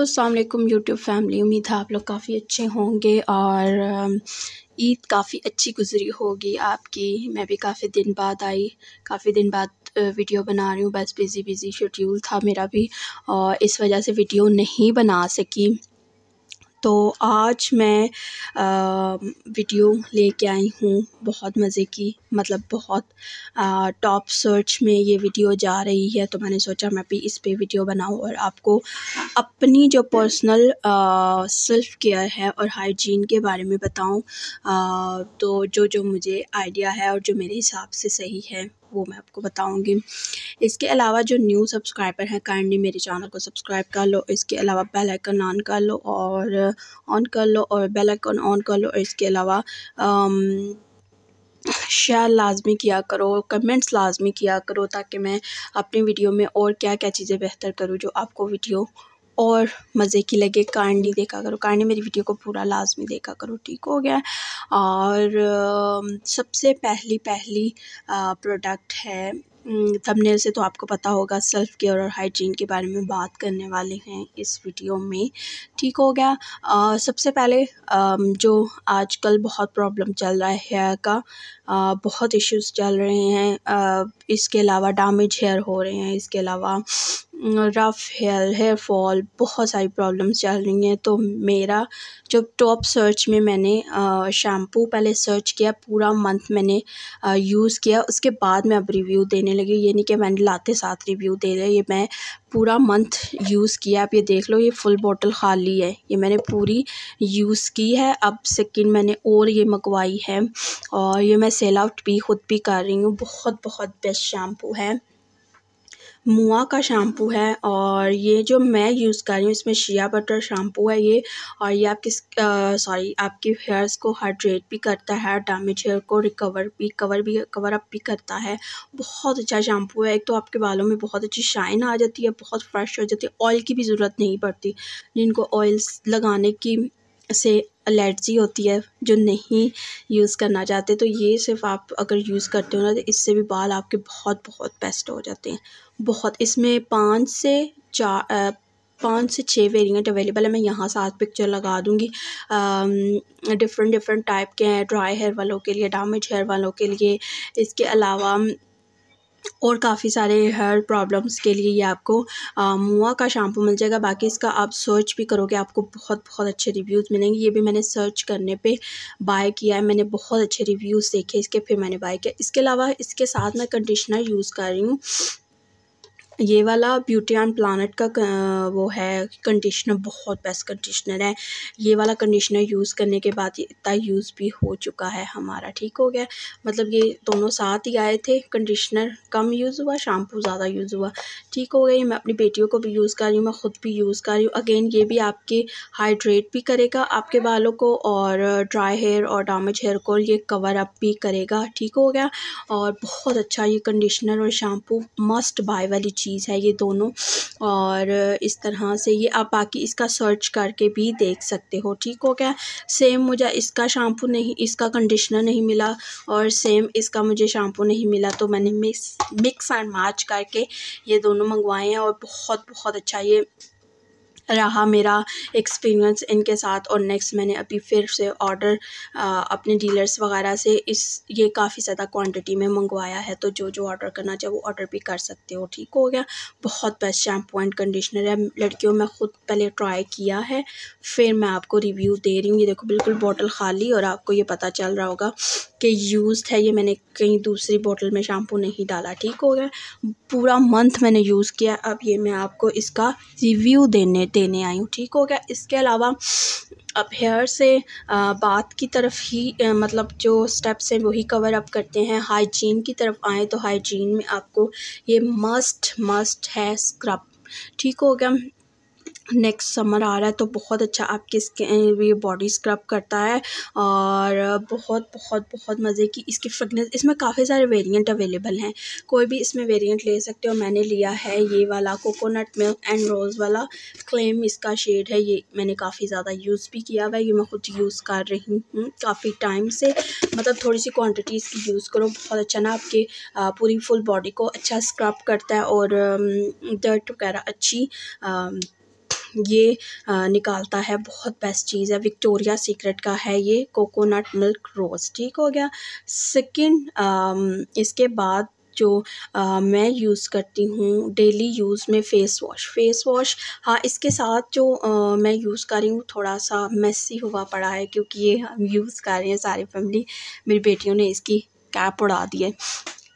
hello अलकुम YouTube family उम्मीद है आप लोग काफ़ी अच्छे होंगे और ईद काफ़ी अच्छी गुजरी होगी आपकी मैं भी काफ़ी दिन बाद आई काफ़ी दिन बाद वीडियो बना रही हूँ बस बिज़ी बिज़ी शेड्यूल था मेरा भी और इस वजह से वीडियो नहीं बना सकी तो आज मैं वीडियो लेके आई हूँ बहुत मज़े की मतलब बहुत टॉप सर्च में ये वीडियो जा रही है तो मैंने सोचा मैं भी इस पे वीडियो बनाऊँ और आपको अपनी जो पर्सनल सेल्फ़ केयर है और हाइजीन के बारे में बताऊँ तो जो जो मुझे आइडिया है और जो मेरे हिसाब से सही है वो मैं आपको बताऊँगी इसके अलावा जो न्यू सब्सक्राइबर हैं काइंडली मेरे चैनल को सब्सक्राइब कर लो इसके अलावा बेल आइकन ऑन कर लो और ऑन कर लो और बेल आइकन ऑन कर लो और इसके अलावा शेयर um, लाजमी किया करो कमेंट्स लाजमी किया करो ताकि मैं अपनी वीडियो में और क्या क्या चीज़ें बेहतर करूँ जो आपको वीडियो और मज़े की लगे कांडी देखा करो कांडी मेरी वीडियो को पूरा लाजमी देखा करो ठीक हो गया और सबसे पहली पहली प्रोडक्ट है थंबनेल से तो आपको पता होगा सेल्फ़ केयर और हाइजीन के बारे में बात करने वाले हैं इस वीडियो में ठीक हो गया आ, सबसे पहले आ, जो आजकल बहुत प्रॉब्लम चल रहा है हेयर का आ, बहुत इश्यूज चल रहे हैं आ, इसके अलावा डैमेज हेयर हो रहे हैं इसके अलावा रफ़ हेयर हेयर फ़ॉल बहुत सारी प्रॉब्लम्स चल रही हैं तो मेरा जो टॉप सर्च में मैंने शैम्पू पहले सर्च किया पूरा मंथ मैंने यूज़ किया उसके बाद मैं अब रिव्यू देने लगी ये नहीं कि मैंने लाते साथ रिव्यू दे रहे ये मैं पूरा मंथ यूज़ किया आप ये देख लो ये फुल बॉटल खाली है ये मैंने पूरी यूज़ की है अब सेकेंड मैंने और ये मंगवाई है और ये मैं सेल आउट भी ख़ुद भी कर रही हूँ बहुत बहुत बेस्ट शैम्पू है मुआ का शैम्पू है और ये जो मैं यूज़ कर रही हूँ इसमें शिया बटर शैम्पू है ये और ये आपकी सॉरी आपकी हेयर्स को हाइड्रेट भी करता है डैमेज हेयर को रिकवर भी कवर भी कवर अप भी करता है बहुत अच्छा शैम्पू है एक तो आपके बालों में बहुत अच्छी शाइन आ जाती है बहुत फ्रेश हो जाती है ऑयल की भी ज़रूरत नहीं पड़ती जिनको ऑयल्स लगाने की से एलर्जी होती है जो नहीं यूज़ करना चाहते तो ये सिर्फ आप अगर यूज़ करते हो ना तो इससे भी बाल आपके बहुत बहुत बेस्ट हो जाते हैं बहुत इसमें पाँच से चार पाँच से छः वेरिएंट अवेलेबल है मैं यहाँ सात पिक्चर लगा दूँगी डिफरेंट डिफरेंट टाइप के हैं ड्राई हेयर वालों के लिए डैमेज हेयर वालों के लिए इसके अलावा और काफ़ी सारे हेयर प्रॉब्लम्स के लिए ये आपको मुआ का शैम्पू मिल जाएगा बाकी इसका आप सर्च भी करोगे आपको बहुत बहुत अच्छे रिव्यूज़ मिलेंगे ये भी मैंने सर्च करने पे बाय किया है मैंने बहुत अच्छे रिव्यूज़ देखे इसके फिर मैंने बाय किया इसके अलावा इसके साथ मैं कंडीशनर यूज़ कर रही हूँ ये वाला ब्यूटी एंड प्लानट का वो है कंडीशनर बहुत बेस्ट कंडीशनर है ये वाला कंडीशनर यूज़ करने के बाद ये इतना यूज़ भी हो चुका है हमारा ठीक हो गया मतलब ये दोनों साथ ही आए थे कंडीशनर कम यूज़ हुआ शैम्पू ज़्यादा यूज़ हुआ ठीक हो गया मैं अपनी बेटियों को भी यूज़ कर रही हूँ मैं ख़ुद भी यूज़ कर रही हूँ अगेन ये भी आपके हाइड्रेट भी करेगा आपके बालों को और ड्राई हेयर और डैमेज हेयर को ये कवर अप भी करेगा ठीक हो गया और बहुत अच्छा ये कंडीशनर और शैम्पू मस्ट बाय वाली चीज़ चीज़ है ये दोनों और इस तरह से ये आप बाकी इसका सर्च करके भी देख सकते हो ठीक हो गया सेम मुझे इसका शैम्पू नहीं इसका कंडीशनर नहीं मिला और सेम इसका मुझे शैम्पू नहीं मिला तो मैंने मिक्स मिक्स एंड मैच करके ये दोनों मंगवाए हैं और बहुत बहुत अच्छा ये रहा मेरा एक्सपीरियंस इनके साथ और नेक्स्ट मैंने अभी फिर से ऑर्डर अपने डीलर्स वगैरह से इस ये काफ़ी ज़्यादा क्वांटिटी में मंगवाया है तो जो जो ऑर्डर करना चाहे वो ऑर्डर भी कर सकते हो ठीक हो गया बहुत बेस्ट शैम्पू एंड कंडीशनर है लड़कियों में ख़ुद पहले ट्राई किया है फिर मैं आपको रिव्यू दे रही हूँ ये देखो बिल्कुल बॉटल खाली और आपको ये पता चल रहा होगा के यूज़ है ये मैंने कहीं दूसरी बोतल में शैम्पू नहीं डाला ठीक हो गया पूरा मंथ मैंने यूज़ किया अब ये मैं आपको इसका रिव्यू देने देने आई हूँ ठीक हो गया इसके अलावा अब हेयर से बात की तरफ ही मतलब जो स्टेप्स हैं वही कवर अप करते हैं हाइजीन की तरफ आए तो हाइजीन में आपको ये मस्ट मस्ट है स्क्रब ठीक हो गया नेक्स्ट समर आ रहा है तो बहुत अच्छा आपकी स्किन ये बॉडी स्क्रब करता है और बहुत बहुत बहुत मज़े की इसकी फ्रेगनेंस इसमें काफ़ी सारे वेरिएंट अवेलेबल हैं कोई भी इसमें वेरिएंट ले सकते हो मैंने लिया है ये वाला कोकोनट मिल्क एंड रोज़ वाला क्लेम इसका शेड है ये मैंने काफ़ी ज़्यादा यूज़ भी किया हुआ है ये मैं खुद यूज़ कर रही हूँ काफ़ी टाइम से मतलब थोड़ी सी क्वान्टिटी इसकी यूज़ करो बहुत अच्छा ना आपके पूरी फुल बॉडी को अच्छा स्क्रब करता है और डर्ट वगैरह अच्छी ये निकालता है बहुत बेस्ट चीज़ है विक्टोरिया सीक्रेट का है ये कोकोनट मिल्क रोज़ ठीक हो गया सेकंड इसके बाद जो आ, मैं यूज़ करती हूँ डेली यूज़ में फ़ेस वॉश फ़ेस वॉश हाँ इसके साथ जो आ, मैं यूज़ कर रही हूँ थोड़ा सा मेसी हुआ पड़ा है क्योंकि ये हम यूज़ कर रहे हैं सारी फैमिली मेरी बेटियों ने इसकी कैप उड़ा दी है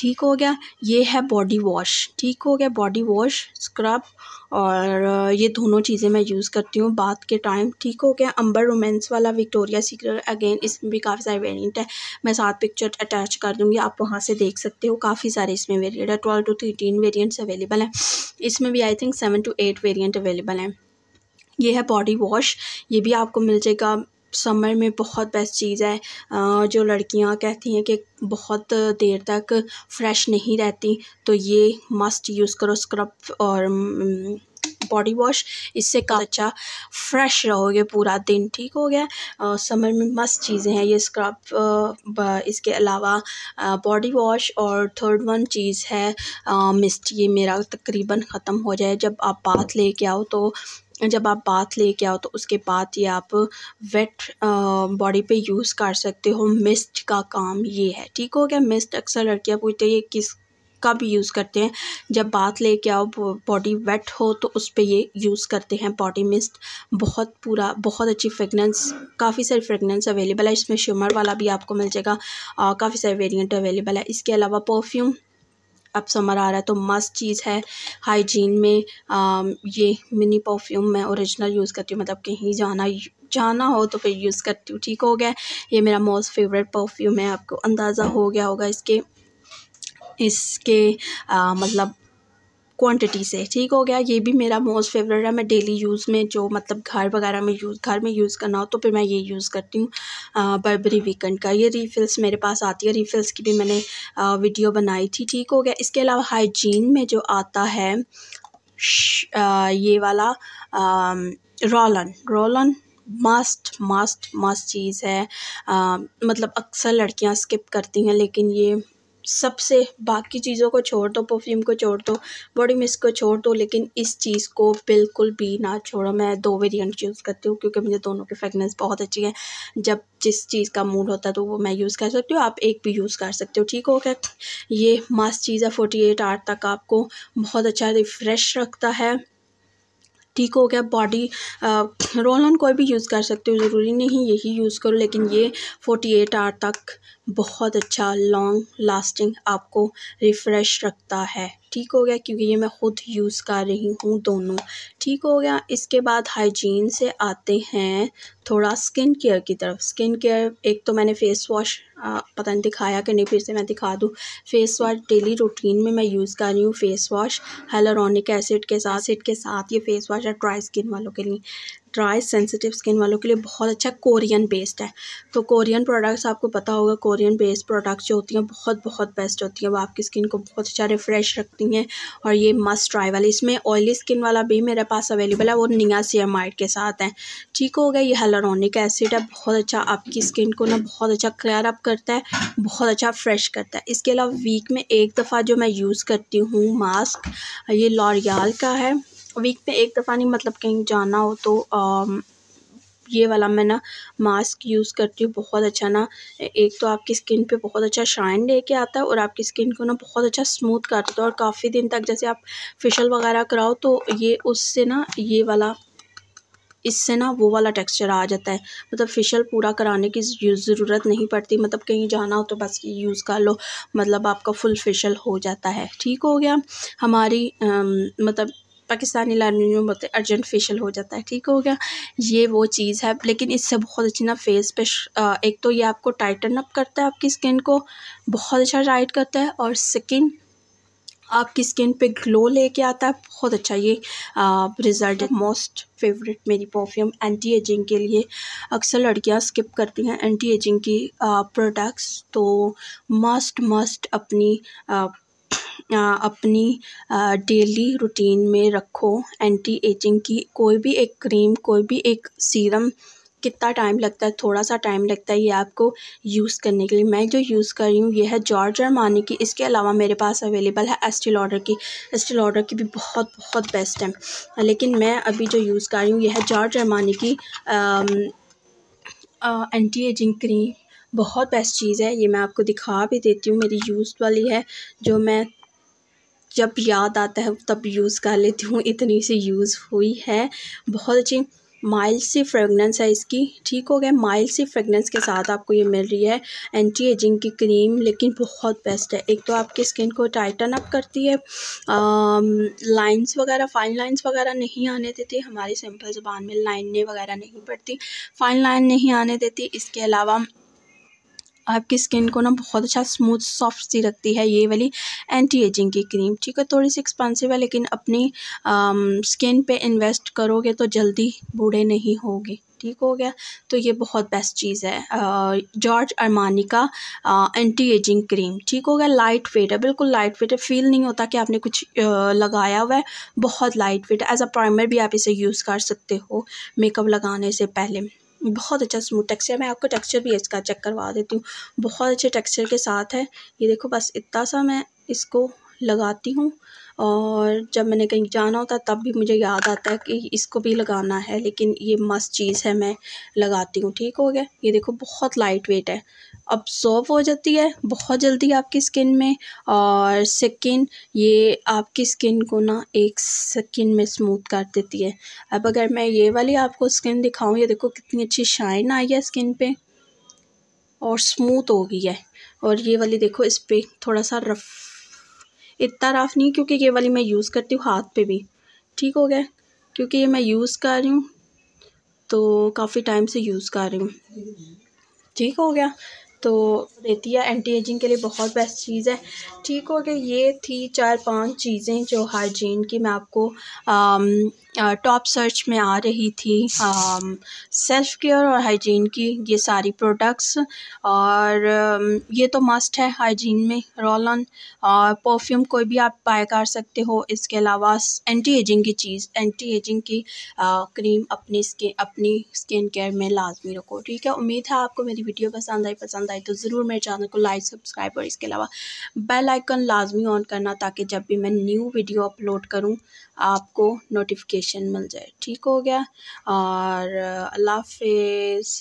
ठीक हो गया ये है बॉडी वॉश ठीक हो गया बॉडी वॉश स्क्रब और ये दोनों चीज़ें मैं यूज़ करती हूँ बात के टाइम ठीक हो गया अंबर रोमेंस वाला विक्टोरिया सीक्रेट अगेन इसमें भी काफ़ी सारे वेरिएंट है मैं साथ पिक्चर अटैच कर दूँगी आप वहाँ से देख सकते हो काफ़ी सारे इसमें वेरियंट है twelve to thirteen variants available हैं इसमें भी I think seven to eight variant available हैं ये है बॉडी वॉश ये भी आपको मिल जाएगा समर में बहुत बेस्ट चीज़ है जो लड़कियां कहती हैं कि बहुत देर तक फ्रेश नहीं रहती तो ये मस्ट यूज़ करो स्क्रब और बॉडी mm, वॉश इससे का अच्छा फ्रेश रहोगे पूरा दिन ठीक हो गया समर में मस्त चीज़ें हैं ये स्क्रब इसके अलावा बॉडी वॉश और थर्ड वन चीज़ है मिस्ट ये मेरा तकरीबन ख़त्म हो जाए जब आप बात लेके आओ तो जब आप बाथ लेके आओ तो उसके बाद ये आप वेट बॉडी पे यूज़ कर सकते हो मिस्ट का काम ये है ठीक हो गया मिस्ट अक्सर लड़कियाँ पूछते हैं ये किस कब यूज़ करते हैं जब बात लेके आओ बॉडी वेट हो तो उस पर ये यूज़ करते हैं बॉडी मिस्ट बहुत पूरा बहुत अच्छी फ्रेगनेंस काफ़ी सारी फ्रेगनेंस अवेलेबल है इसमें शिमर वाला भी आपको मिल जाएगा काफ़ी सारे वेरिएंट अवेलेबल है इसके अलावा परफ्यूम अब समर आ रहा है तो मस्त चीज़ है हाइजीन में आ, ये मिनी परफ्यूम मैं ओरिजिनल यूज़ करती हूँ मतलब कहीं जाना जाना हो तो फिर यूज़ करती हूँ ठीक हो गया ये मेरा मोस्ट फेवरेट परफ्यूम है आपको अंदाज़ा हो गया होगा इसके इसके आ, मतलब क्वांटिटी से ठीक हो गया ये भी मेरा मोस्ट फेवरेट है मैं डेली यूज़ में जो मतलब घर वगैरह में यूज़ घर में यूज़ करना हो तो फिर मैं ये यूज़ करती हूँ बर्बरी वीकेंड का ये रीफिल्स मेरे पास आती है रीफिल्स की भी मैंने आ, वीडियो बनाई थी ठीक हो गया इसके अलावा हाइजीन में जो आता है आ, ये वाला roll on roll on must must must चीज़ है आ, मतलब अक्सर लड़कियां स्किप करती हैं लेकिन ये सबसे बाकी चीज़ों को छोड़ दो परफ्यूम को छोड़ दो बॉडी मिस को छोड़ दो लेकिन इस चीज़ को बिल्कुल भी ना छोड़ो मैं दो वेरिएंट यूज़ करती हूँ क्योंकि मुझे दोनों की फ्रेगनेंस बहुत अच्छी है जब जिस चीज़ का मूड होता है तो वो मैं यूज़ कर सकती हूँ आप एक भी यूज़ कर सकते हो ठीक हो गया ये मस्त चीज़ है फोर्टी एट आवर तक आपको बहुत अच्छा रिफ़्रेश रखता है ठीक हो गया बॉडी रोल ऑन कोई भी यूज़ कर सकते हो ज़रूरी नहीं यही यूज़ करो लेकिन ये फोर्टी एट आवर तक बहुत अच्छा लॉन्ग लास्टिंग आपको रिफ़्रेश रखता है ठीक हो गया क्योंकि ये मैं ख़ुद यूज़ कर रही हूँ दोनों ठीक हो गया इसके बाद हाइजीन से आते हैं थोड़ा स्किन केयर की तरफ स्किन केयर एक तो मैंने फ़ेस वॉश पता नहीं दिखाया कि नहीं फिर से मैं दिखा दूँ फ़ेस वॉश डेली रूटीन में मैं यूज़ कर रही हूँ फ़ेस वॉश हेलोरॉनिक एसिड के साथ एसिड के साथ ये फ़ेस वॉश है ड्राई स्किन वालों के लिए ड्राई सेंसिटिव स्किन वालों के लिए बहुत अच्छा कोरियन बेस्ड है तो कोरियन प्रोडक्ट्स आपको पता होगा कोरियन बेस्ड प्रोडक्ट्स जो होती हैं बहुत बहुत बेस्ट होती हैं वो आपकी स्किन को बहुत अच्छा रिफ्रेश रखती हैं और ये मस्ट ड्राई वाली इसमें ऑयली स्किन वाला भी मेरे पास अवेलेबल है वो नियासियामाइड के साथ है ठीक हो गया ये हेलोरॉनिक एसिड है बहुत अच्छा आपकी स्किन को ना बहुत अच्छा क्लियर अप करता है बहुत अच्छा फ्रेश करता है इसके अलावा वीक में एक दफ़ा जो मैं यूज़ करती हूँ मास्क ये लॉरियाल का है वीक में एक दफ़ा नहीं मतलब कहीं जाना हो तो um, ये वाला मैं ना मास्क यूज़ करती हूँ बहुत अच्छा ना एक तो आपकी स्किन पे बहुत अच्छा शाइन लेके आता है और आपकी स्किन को ना बहुत अच्छा स्मूथ कर देता है और काफ़ी दिन तक जैसे आप फेशल वगैरह कराओ तो ये उससे ना ये वाला इससे ना वो वाला टेक्सचर आ जाता है मतलब फेशियल पूरा कराने की ज़रूरत नहीं पड़ती मतलब कहीं जाना हो तो बस ये यूज़ कर लो मतलब आपका फुल फेशियल हो जाता है ठीक हो गया हमारी आ, um, मतलब पाकिस्तानी लैंग्वेज में बोलते अर्जेंट फेशियल हो जाता है ठीक हो गया ये वो चीज़ है लेकिन इससे बहुत अच्छी ना फेस पे एक तो ये आपको टाइटन अप करता है आपकी स्किन को बहुत अच्छा टाइट करता है और स्किन आपकी स्किन पे ग्लो लेके आता है बहुत अच्छा ये रिज़ल्ट मोस्ट फेवरेट मेरी परफ्यूम एंटी एजिंग के लिए अक्सर लड़कियां स्किप करती हैं एंटी एजिंग की प्रोडक्ट्स तो मस्ट मस्ट अपनी अपनी डेली रूटीन में रखो एंटी एजिंग की कोई भी एक क्रीम कोई भी एक सीरम कितना टाइम लगता है थोड़ा सा टाइम लगता है ये आपको यूज़ करने के लिए मैं जो यूज़ कर रही हूँ ये है जॉर्ज अरमानी की इसके अलावा मेरे पास अवेलेबल है एस्टिल ऑर्डर की एस्टिल ऑर्डर की भी बहुत बहुत बेस्ट है लेकिन मैं अभी जो यूज़ कर रही हूँ यह है जॉर्ज अरमानी की आ, आ, एंटी एजिंग क्रीम बहुत बेस्ट चीज़ है ये मैं आपको दिखा भी देती हूँ मेरी यूज़ वाली है जो मैं जब याद आता है तब यूज़ कर लेती हूँ इतनी सी यूज़ हुई है बहुत अच्छी माइल्ड सी फ्रेगनेंस है इसकी ठीक हो गया माइल्ड सी फ्रेगनेंस के साथ आपको ये मिल रही है एंटी एजिंग की क्रीम लेकिन बहुत बेस्ट है एक तो आपकी स्किन को टाइटन अप करती है लाइंस वगैरह फाइन लाइंस वगैरह नहीं आने देती हमारी सिंपल ज़ुबान में लाइनें वगैरह नहीं पड़ती फाइन लाइन नहीं आने देती इसके अलावा आपकी स्किन को ना बहुत अच्छा स्मूथ सॉफ्ट सी रखती है ये वाली एंटी एजिंग की क्रीम ठीक है थोड़ी सी एक्सपेंसिव है लेकिन अपनी स्किन पे इन्वेस्ट करोगे तो जल्दी बूढ़े नहीं होगे ठीक हो गया तो ये बहुत बेस्ट चीज़ है जॉर्ज अरमानी का एंटी एजिंग क्रीम ठीक हो गया लाइट वेट है बिल्कुल लाइट वेट है फील नहीं होता कि आपने कुछ आ, लगाया हुआ है बहुत लाइट वेट है एज अ प्राइमर भी आप इसे यूज़ कर सकते हो मेकअप लगाने से पहले बहुत अच्छा स्मूथ टेक्सचर मैं आपको टेक्सचर भी इसका चेक करवा देती हूँ बहुत अच्छे टेक्सचर के साथ है ये देखो बस इतना सा मैं इसको लगाती हूँ और जब मैंने कहीं जाना होता है तब भी मुझे याद आता है कि इसको भी लगाना है लेकिन ये मस्त चीज़ है मैं लगाती हूँ ठीक हो गया ये देखो बहुत लाइट वेट है अब्सॉर्ब हो जाती है बहुत जल्दी आपकी स्किन में और स्किन ये आपकी स्किन को ना एक स्किन में स्मूथ कर देती है अब अगर मैं ये वाली आपको स्किन दिखाऊँ ये देखो कितनी अच्छी शाइन आई है स्किन पर और स्मूथ हो गई है और ये वाली देखो इस पर थोड़ा सा रफ इतना रफ़ नहीं क्योंकि ये वाली मैं यूज़ करती हूँ हाथ पे भी ठीक हो गया क्योंकि ये मैं यूज़ कर रही हूँ तो काफ़ी टाइम से यूज़ कर रही हूँ ठीक हो गया तो देती है एंटी एजिंग के लिए बहुत बेस्ट चीज़ है ठीक हो गया ये थी चार पांच चीज़ें जो हाइजीन की मैं आपको टॉप सर्च में आ रही थी सेल्फ़ केयर और हाइजीन की ये सारी प्रोडक्ट्स और ये तो मस्ट है हाइजीन में रोल ऑन और परफ्यूम कोई भी आप बाय कर सकते हो इसके अलावा एंटी एजिंग की चीज़ एंटी एजिंग की आ, क्रीम अपनी स्किन अपनी स्किन केयर में लाजमी रखो ठीक है उम्मीद है आपको मेरी वीडियो पसंद आई पसंद आई तो ज़रूर मेरे चैनल को लाइक सब्सक्राइब और इसके अलावा बेल आइकन लाजमी ऑन करना ताकि जब भी मैं न्यू वीडियो अपलोड करूँ आपको नोटिफिकेशन मिल जाए ठीक हो गया और अल्लाह हाफिज़